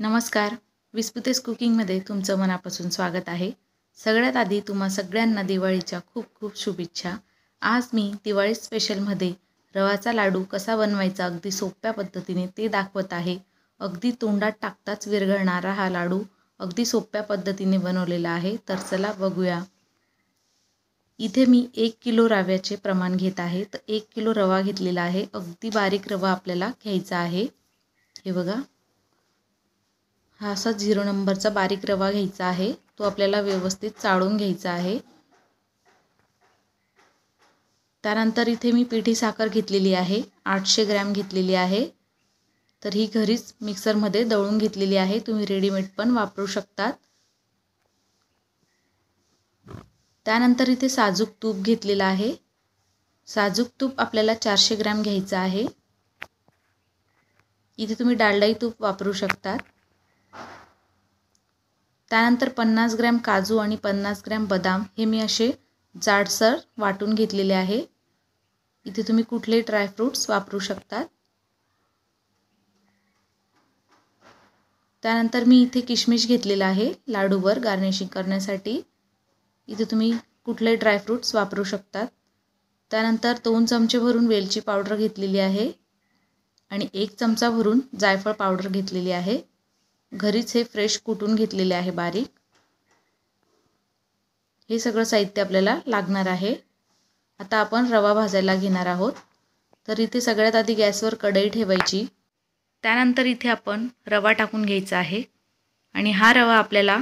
नमस्कार विस्पुतेस कुकिंगमध्ये तुमचं मनापासून स्वागत आहे सगळ्यात आधी तुम्हा सगळ्यांना दिवाळीच्या खूप खूप शुभेच्छा आज मी दिवाळी स्पेशलमध्ये रवाचा लाडू कसा बनवायचा अगदी सोप्या पद्धतीने ते दाखवत आहे अगदी तोंडात टाकताच विरघळणारा हा लाडू अगदी सोप्या पद्धतीने बनवलेला आहे तर चला बघूया इथे मी एक किलो रव्याचे प्रमाण घेत आहे तर एक किलो रवा घेतलेला आहे अगदी बारीक रवा आपल्याला घ्यायचा आहे हे बघा हा असा झिरो नंबरचा बारीक रवा घ्यायचा आहे तो आपल्याला व्यवस्थित चाळून घ्यायचा आहे त्यानंतर इथे मी पिठी साखर घेतलेली आहे आठशे ग्रॅम घेतलेली आहे तर ही घरीच मिक्सरमध्ये दळून घेतलेली आहे तुम्ही रेडीमेड पण वापरू शकतात त्यानंतर इथे साजूक तूप घेतलेलं आहे साजूक तूप आपल्याला चारशे ग्रॅम घ्यायचं आहे इथे तुम्ही डालडाई तूप वापरू शकतात त्यानंतर पन्नास ग्रॅम काजू आणि पन्नास ग्रॅम बदाम हे मी असे जाडसर वाटून घेतलेले आहे इथे तुम्ही कुठले ड्रायफ्रूट्स वापरू शकतात त्यानंतर मी इथे किशमिश घेतलेला आहे लाडूवर गार्निशिंग करण्यासाठी इथे तुम्ही कुठले ड्रायफ्रूट्स वापरू शकतात त्यानंतर दोन चमचे भरून वेलची पावडर घेतलेली आहे आणि एक चमचा भरून जायफळ पावडर घेतलेली आहे घरीच हे फ्रेश कुटून घेतलेले आहे बारीक हे सगळं साहित्य आपल्याला लागणार आहे आता आपण रवा भाजायला घेणार आहोत तर इथे सगळ्यात आधी गॅसवर कढई ठेवायची त्यानंतर इथे आपण रवा टाकून घ्यायचा आहे आणि हा रवा आपल्याला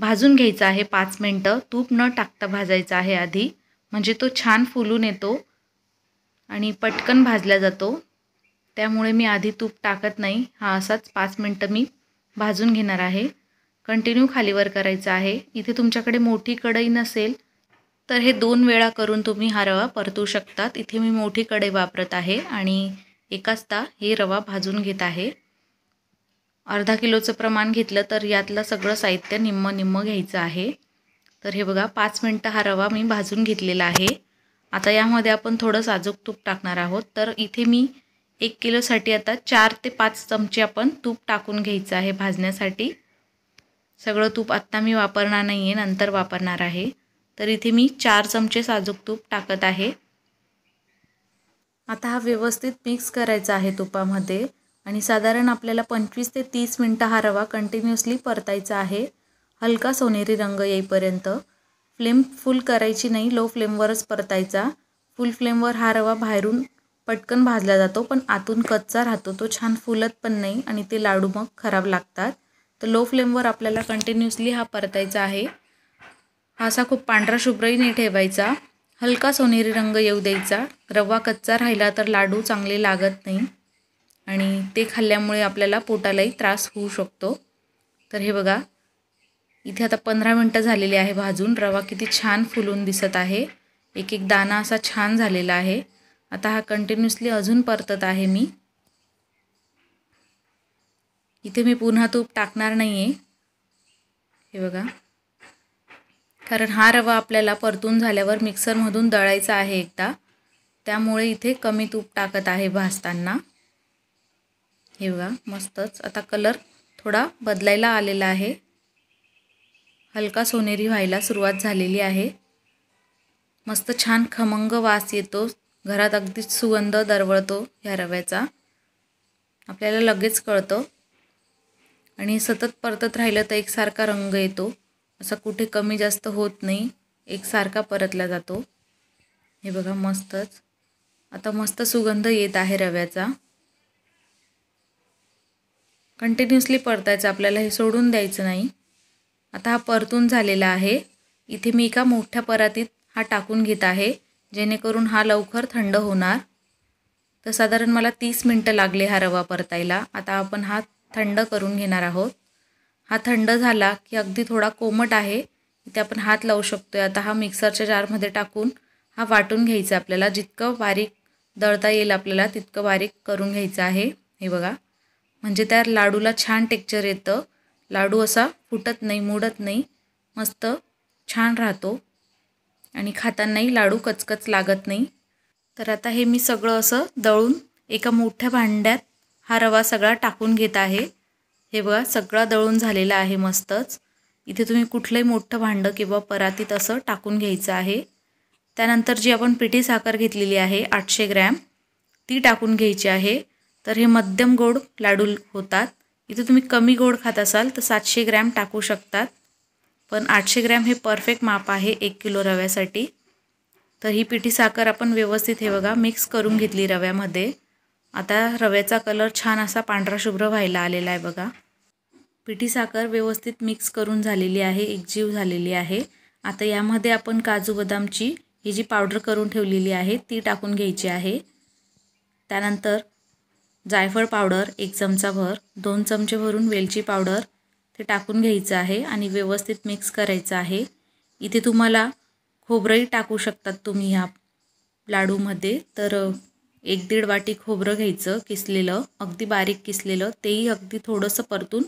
भाजून घ्यायचा आहे पाच मिनटं तूप न टाकता भाजायचा आहे आधी म्हणजे तो छान फुलून येतो आणि पटकन भाजला जातो त्यामुळे मी आधी तूप टाकत नाही हा असाच पाच मिनटं मी भाजून घेणार आहे कंटिन्यू खालीवर करायचं आहे इथे तुमच्याकडे मोठी कढई नसेल तर हे दोन वेळा करून तुम्ही हा रवा परतू शकतात इथे मी मोठी कढई वापरत आहे आणि एकाच ता हे रवा भाजून घेत आहे अर्धा किलोचं प्रमाण घेतलं तर यातलं सगळं साहित्य निम्मं निम्मं घ्यायचं आहे तर हे बघा पाच मिनटं हा रवा मी भाजून घेतलेला आहे आता यामध्ये आपण थोडं साजूक तूप टाकणार आहोत तर इथे मी एक किलोसाठी आता चार ते पाच चमचे आपण तूप टाकून घ्यायचं आहे भाजण्यासाठी सगळं तूप आत्ता मी वापरणार नाही आहे नंतर वापरणार आहे तर इथे मी चार चमचे साजूक तूप टाकत आहे आता हा व्यवस्थित मिक्स करायचा आहे तुपामध्ये आणि साधारण आपल्याला पंचवीस ते तीस मिनटं हा रवा कंटिन्युअसली परतायचा आहे हलका सोनेरी रंग येईपर्यंत फ्लेम फुल करायची नाही लो फ्लेमवरच परतायचा फुल फ्लेमवर हा रवा बाहेरून पटकन भाजला जातो पण आतून कच्चा राहतो तो छान फुलत पण नाही आणि ते लाडू मग खराब लागतात तर लो फ्लेमवर आपल्याला कंटिन्युअसली हा परतायचा आहे हा असा खूप पांढरा शुभ्रही नाही ठेवायचा हलका सोनेरी रंग येऊ द्यायचा रवा कच्चा राहिला तर लाडू चांगले लागत नाही आणि ते खाल्ल्यामुळे आपल्याला पोटालाही त्रास होऊ शकतो तर हे बघा इथे आता पंधरा मिनटं झालेली आहे भाजून रवा किती छान फुलून दिसत आहे एक एक दाना असा छान झालेला आहे आता हा कंटिन्युअसली अजून परतत आहे मी इथे मी पुन्हा तूप टाकणार नाही आहे हे बघा कारण हा रवा आपल्याला परतून झाल्यावर मिक्सरमधून दळायचा आहे एकदा त्यामुळे इथे कमी तूप टाकत आहे भाजताना हे बघा मस्तच आता कलर थोडा बदलायला आलेला आहे हलका सोनेरी व्हायला सुरुवात झालेली आहे मस्त छान खमंग वास येतो घरात अगदीच सुगंध दरवळतो ह्या रव्याचा आपल्याला लगेच कळतं आणि सतत परतत राहिलं तर एकसारखा रंग येतो असा कुठे कमी जास्त होत नाही एकसारखा परतला जातो हे बघा मस्तच आता मस्त सुगंध येत आहे रव्याचा कंटिन्युअसली परतायचं आपल्याला हे सोडून द्यायचं नाही आता हा परतून झालेला आहे इथे मी एका मोठ्या परातीत हा टाकून घेत आहे जेणेकरून हा लवकर थंड होणार तर साधारण मला तीस मिनटं लागले हा रवा परतायला आता आपण हा थंड करून घेणार आहोत हा थंड झाला की अगदी थोडा कोमट आहे इथे आपण हात लावू शकतो आता हा मिक्सरच्या जारमध्ये टाकून हा वाटून घ्यायचा आपल्याला जितकं बारीक दळता येईल आपल्याला तितकं बारीक करून घ्यायचं आहे हे बघा म्हणजे त्या लाडूला छान टेक्चर येतं लाडू असा फुटत नाही मुडत नाही मस्त छान राहतो आणि खातानाही लाडू कचकच लागत नाही तर आता हे मी सगळं असं दळून एका मोठ्या भांड्यात हा रवा सगळा टाकून घेत आहे हे बघा सगळा दळून झालेला आहे मस्तच इथे तुम्ही कुठलंही मोठं भांडं किंवा परातीत असं टाकून घ्यायचं आहे त्यानंतर जी आपण पिठी साखर घेतलेली आहे आठशे ग्रॅम ती टाकून घ्यायची आहे तर हे मध्यम गोड लाडू होतात इथे तुम्ही कमी गोड खात असाल तर सातशे ग्रॅम टाकू शकतात पण आठशे ग्रॅम हे परफेक्ट माप आहे एक किलो रव्यासाठी तर ही पिठी साखर आपण व्यवस्थित हे बघा मिक्स करून घेतली रव्यामध्ये आता रव्याचा कलर छान असा पांढरा शुभ्र व्हायला आलेला आहे बघा पिठी साखर व्यवस्थित मिक्स करून झालेली आहे एकजीव झालेली आहे आता यामध्ये आपण काजू बदामची ही जी पावडर करून ठेवलेली आहे ती टाकून घ्यायची आहे त्यानंतर जायफळ पावडर एक चमचा भर दोन चमचे भरून वेलची पावडर ते टाकून घ्यायचं आहे आणि व्यवस्थित मिक्स करायचं आहे इथे तुम्हाला खोबरंही टाकू शकतात तुम्ही ह्या लाडूमध्ये तर एक दीड वाटी खोबरं घ्यायचं किसलेलं अगदी बारीक किसलेलं तेही अगदी थोडंसं परतून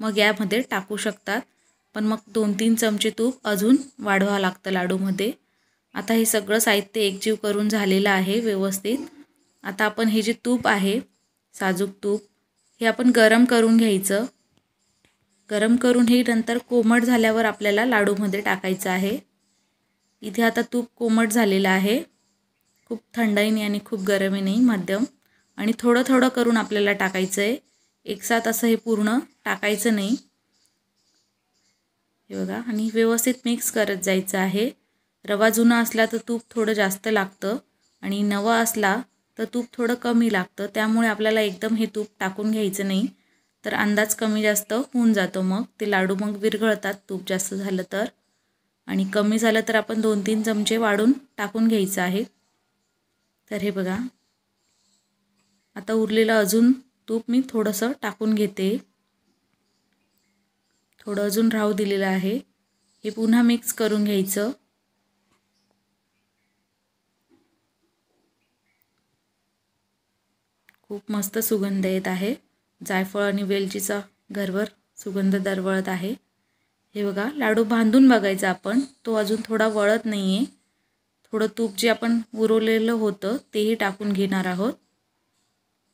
मग यामध्ये टाकू शकतात पण मग दोन तीन चमचे तूप अजून वाढवावं लागतं लाडूमध्ये आता हे सगळं साहित्य एकजीव करून झालेलं आहे व्यवस्थित आता आपण हे जे तूप आहे साजूक तूप हे आपण गरम करून घ्यायचं गरम करून हे नंतर कोमट झाल्यावर आपल्याला लाडूमध्ये टाकायचं आहे इथे आता तूप कोमट झालेलं आहे खूप थंडही नाही आणि खूप गरमही नाही मध्यम आणि थोडं थोडं करून आपल्याला टाकायचं आहे एकसाथ असं हे पूर्ण टाकायचं नाही हे बघा आणि व्यवस्थित मिक्स करत जायचं आहे रवा जुना असला तर तूप थोडं जास्त लागतं आणि नवा असला तर तूप थोडं कमी लागतं त्यामुळे आपल्याला एकदम हे तूप टाकून घ्यायचं नाही तर अंदाज कमी जास्त होऊन जातो मग ते लाडू मग विरघळतात तूप जास्त झालं तर आणि कमी झालं तर आपण दोन तीन चमचे वाढून टाकून घ्यायचं आहे तर हे बघा आता उरलेलं अजून तूप मी थोडंसं टाकून घेते थोडं अजून राहू दिलेलं आहे हे पुन्हा मिक्स करून घ्यायचं खूप मस्त सुगंध येत आहे जायफळ आणि वेलचीचा घरभर सुगंध दरवळत आहे हे बघा लाडू बांधून बघायचा आपण तो अजून थोडा वळत नाही आहे थोडं तूप जे आपण उरवलेलं होतं तेही टाकून घेणार आहोत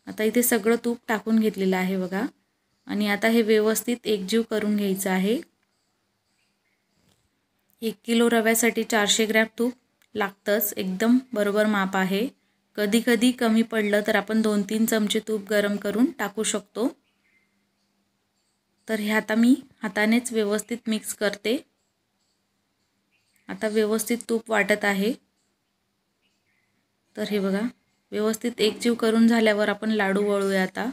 आता इथे सगळं तूप टाकून घेतलेलं आहे बघा आणि आता हे व्यवस्थित एकजीव करून घ्यायचं आहे एक किलो रव्यासाठी चारशे ग्रॅम तूप लागतंच एकदम बरोबर माप आहे कधी कधी कमी पडलं तर आपण दोन तीन चमचे तूप गरम करून टाकू शकतो तर हे आता मी हातानेच व्यवस्थित मिक्स करते आता व्यवस्थित तूप वाटत आहे तर हे बघा व्यवस्थित एकजीव करून झाल्यावर आपण लाडू वळूया आता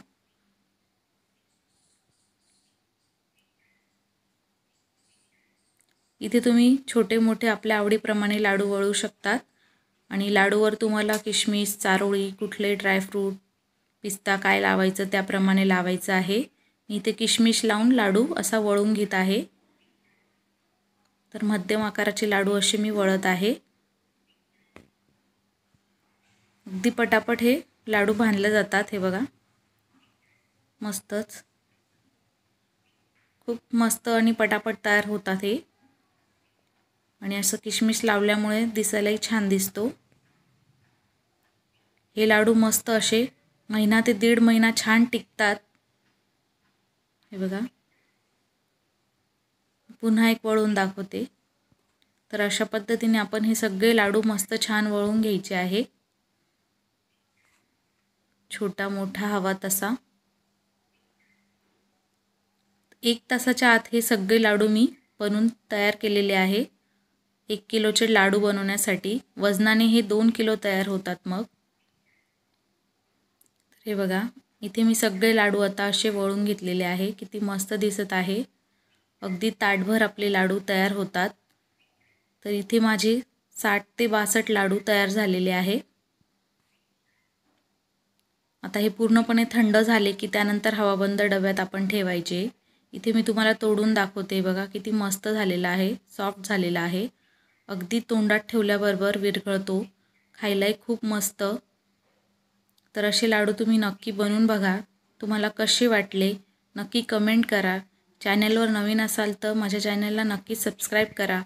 इथे तुम्ही छोटे मोठे आपल्या आवडीप्रमाणे लाडू वळू शकतात आणि लाडूवर तुम्हाला किशमिश चारोळी कुठले ड्रायफ्रूट पिस्ता काय लावायचं त्याप्रमाणे लावायचं आहे मी इथे किशमिश लावून लाडू असा वळून घेत आहे तर मध्यम आकाराचे लाडू असे मी वळत आहे अगदी पटापट हे लाडू बांधले जातात हे बघा मस्तच खूप मस्त आणि पटापट तयार होतात हे आणि असं किशमिश लावल्यामुळे दिसायलाही छान दिसतो हे लाडू मस्त असे महिना ते दीड महिना छान टिकतात हे बघा पुन्हा एक वळून दाखवते तर अशा पद्धतीने आपण हे सगळे लाडू मस्त छान वळून घ्यायचे आहे छोटा मोठा हवा तसा एक तासाच्या आत हे सगळे लाडू मी बनवून तयार केलेले आहे एक किलोचे लाडू बनवण्यासाठी वजनाने हे दोन किलो तयार होतात मग हे बघा इथे मी सगळे लाडू आता असे वळून घेतलेले आहे किती मस्त दिसत आहे अगदी ताटभर आपले लाडू तयार होतात तर इथे माझे साठ ते बासष्ट लाडू तयार झालेले आहे आता हे पूर्णपणे थंड झाले की त्यानंतर हवाबंद डब्यात आपण ठेवायचे इथे मी तुम्हाला तोडून दाखवते बघा किती मस्त झालेला आहे सॉफ्ट झालेला आहे अगदी तोंडात ठेवल्याबरोबर विरघळतो खायलाही खूप मस्त तर असे लाडू तुम्ही नक्की बनवून बघा तुम्हाला कसे वाटले नक्की कमेंट करा चॅनलवर नवीन असाल तर माझ्या चॅनलला नक्की सबस्क्राईब करा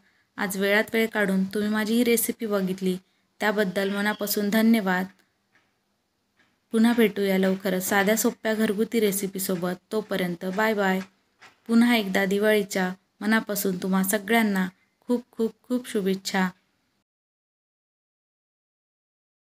आज वेळात वेळ काढून तुम्ही माझी ही रेसिपी बघितली त्याबद्दल मनापासून धन्यवाद पुन्हा भेटूया लवकरच साध्या सोप्या घरगुती रेसिपीसोबत तोपर्यंत बाय बाय पुन्हा एकदा दिवाळीच्या मनापासून तुम्हा सगळ्यांना खूप खूप खूप शुभेच्छा